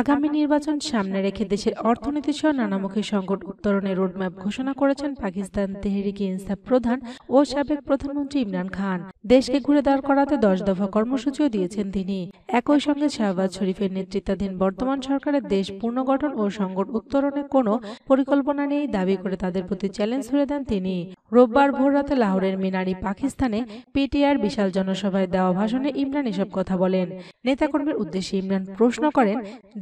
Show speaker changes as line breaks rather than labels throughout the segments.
আগামী নির্বাচন সামনে রেখে দেশের অর্থনীতি সহ নানামুখী সংকট উত্তরণে রোডম্যাপ ঘোষণা করেছেন পাকিস্তান তেহরিকে ইনসাফ প্রধান ও সাবেক প্রধানমন্ত্রী ইমরান খান দেশকে ঘুরে দাঁড় করাতে দশ দফা কর্মসূচিও দিয়েছেন তিনি একই সঙ্গে শাহবাজ শরীফের নেতৃত্বাধীন বর্তমান সরকারের দেশ পুনর্গঠন ও সংকট উত্তরণে কোনো পরিকল্পনা নেই দাবি করে তাদের প্রতি চ্যালেঞ্জ ধরে দেন তিনি রোববার ভোররাতে লাহোরের মিনারি পাকিস্তানে পিটিআর বিশাল জনসভায় দেওয়া ভাষণে ইমরান এসব কথা বলেন নেতাকর্মীর উদ্দেশ্যে ইমরান প্রশ্ন করেন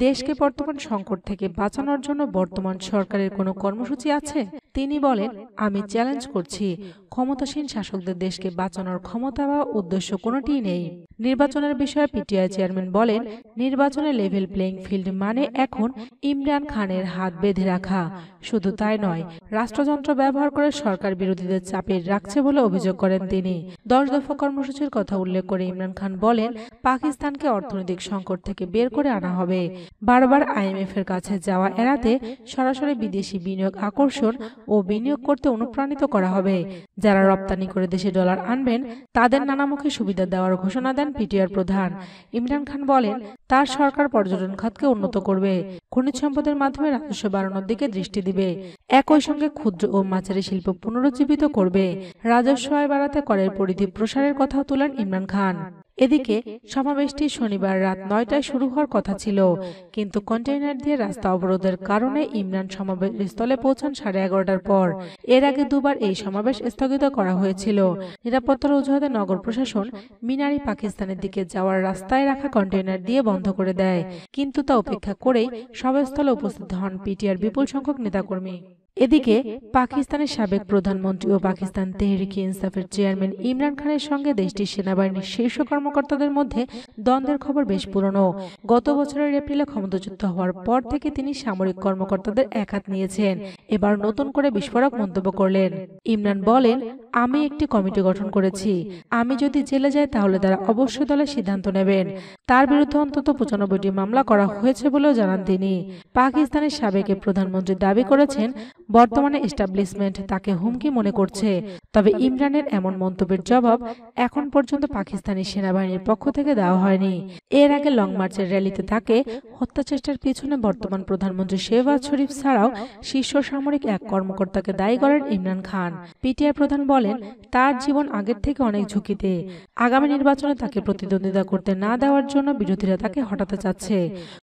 দেশকে বর্তমান সংকট থেকে বাঁচানোর জন্য বর্তমান সরকারের কোনো কর্মসূচি আছে তিনি বলেন আমি চ্যালেঞ্জ করছি ক্ষমতাসীন শাসকদের দেশকে বাঁচানোর ক্ষমতা বা উদ্দেশ্য কোনোটিই নেই নির্বাচনের বিষয়ে পিটিআই চেয়ারম্যান বলেন নির্বাচনে লেভেল প্লেইং ফিল্ড মানে এখন ইমরান খানের হাত বেঁধে রাখা শুধু তাই নয় রাষ্ট্রযন্ত্র ব্যবহার করে সরকার বিরোধীদের চাপে রাখছে বলে অভিযোগ করেন তিনি দশ দফা কর্মসূচির কথা উল্লেখ করে ইমরান খান বলেন পাকিস্তানকে অর্থনৈতিক সংকট থেকে বের করে আনা হবে বারবার আইএমএফ এর কাছে যাওয়া এড়াতে সরাসরি বিদেশি বিনিয়োগ আকর্ষণ ও বিনিয়োগ করতে অনুপ্রাণিত করা হবে যারা রপ্তানি করে দেশে ডলার আনবেন তাদের নানামুখী সুবিধা দেওয়ার ঘোষণা দেন পিটিআর প্রধান ইমরান খান বলেন তার সরকার পর্যটন খাতকে উন্নত করবে খনিজ সম্পদের মাধ্যমে রাজস্ব বাড়ানোর দিকে দৃষ্টি দিবে একই সঙ্গে ক্ষুদ্র ও মাছারি শিল্প পুনরুজ্জীবিত করবে রাজস্ব আয় বাড়াতে করের পরিধি প্রসারের কথাও তোলেন ইমরান খান এদিকে সমাবেশটি শনিবার রাত নয়টায় শুরু হওয়ার কথা ছিল কিন্তু কন্টেইনার দিয়ে রাস্তা অবরোধের কারণে ইমরান সমাবেশ স্থলে পৌঁছান সাড়ে এগারোটার পর এর আগে দুবার এই সমাবেশ স্থগিত করা হয়েছিল নিরাপত্তার অজুহাতে নগর প্রশাসন মিনারি পাকিস্তানের দিকে যাওয়ার রাস্তায় রাখা কন্টেইনার দিয়ে বন্ধ করে দেয় কিন্তু তা উপেক্ষা করেই সভাস্থলে উপস্থিত হন পিটিআর বিপুল সংখ্যক নেতাকর্মী এদিকে পাকিস্তানের সাবেক প্রধানমন্ত্রী ও পাকিস্তান তেহরিকি ইনসাফের চেয়ারম্যান ইমরান খানের সঙ্গে দেশটির সেনাবাহিনীর শীর্ষ কর্মকর্তাদের মধ্যে দ্বন্দ্বের খবর বেশ পুরনো গত বছরের এপ্রিলে ক্ষমতাচ্যুত হওয়ার পর থেকে তিনি সামরিক কর্মকর্তাদের একাত নিয়েছেন এবার নতুন করে বিস্ফোরক মন্তব্য করলেন ইমরান বলেন আমি একটি কমিটি গঠন করেছি আমি যদি জেলে যাই তাহলে তারা অবশ্যই দলের সিদ্ধান্ত নেবেন তার বিরুদ্ধে অন্তত পঁচানব্বইটি মামলা করা হয়েছে বলেও জানান তিনি পাকিস্তানের সাবেক প্রধানমন্ত্রী দাবি করেছেন বর্তমানে এস্টাবলিশমেন্ট তাকে হুমকি মনে করছে তবে ইমরানের এমন মন্তব্যের জবাব এখন পর্যন্ত পাকিস্তানি সেনাবাহিনীর পক্ষ থেকে দেওয়া হয়নি এর আগে লং মার্চের র্যালিতে তাকে হত্যাচেষ্টার পিছনে বর্তমান প্রধানমন্ত্রী শেহবাজ শরীফ ছাড়াও শীর্ষ সামরিক এক কর্মকর্তাকে দায়ী করেন ইমরান খান পিটিআই প্রধান বলেন বলেন তার জীবন আগের থেকে অনেক ঝুঁকিতে আগামী নির্বাচনে তাকে প্রতিদ্বন্দ্বিতা করতে না দেওয়ার জন্য বিরোধীরা তাকে হটাতে চাচ্ছে